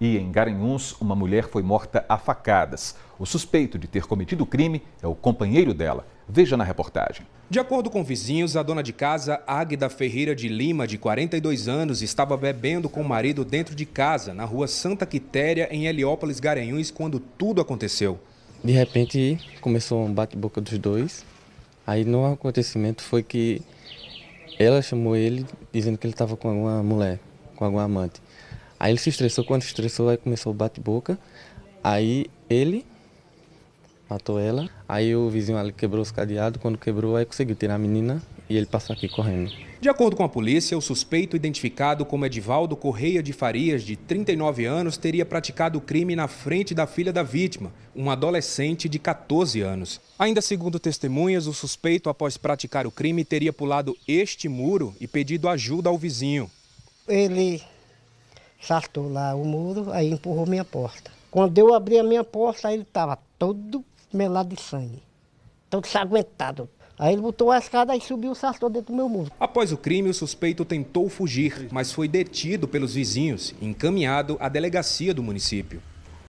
E em Garanhuns, uma mulher foi morta a facadas. O suspeito de ter cometido o crime é o companheiro dela. Veja na reportagem. De acordo com vizinhos, a dona de casa, Águida Ferreira de Lima, de 42 anos, estava bebendo com o marido dentro de casa, na rua Santa Quitéria, em Heliópolis, Garanhuns, quando tudo aconteceu. De repente, começou um bate-boca dos dois. Aí, no acontecimento, foi que ela chamou ele dizendo que ele estava com alguma mulher, com alguma amante. Aí ele se estressou, quando se estressou, aí começou o bate-boca. Aí ele matou ela. Aí o vizinho ali quebrou os cadeados. Quando quebrou, aí conseguiu tirar a menina e ele passou aqui correndo. De acordo com a polícia, o suspeito identificado como Edivaldo Correia de Farias, de 39 anos, teria praticado o crime na frente da filha da vítima, uma adolescente de 14 anos. Ainda segundo testemunhas, o suspeito, após praticar o crime, teria pulado este muro e pedido ajuda ao vizinho. Ele saltou lá o muro, aí empurrou minha porta. Quando eu abri a minha porta, aí ele estava todo melado de sangue, todo saguentado. Aí ele botou a escada e subiu e sartor dentro do meu muro. Após o crime, o suspeito tentou fugir, mas foi detido pelos vizinhos e encaminhado à delegacia do município.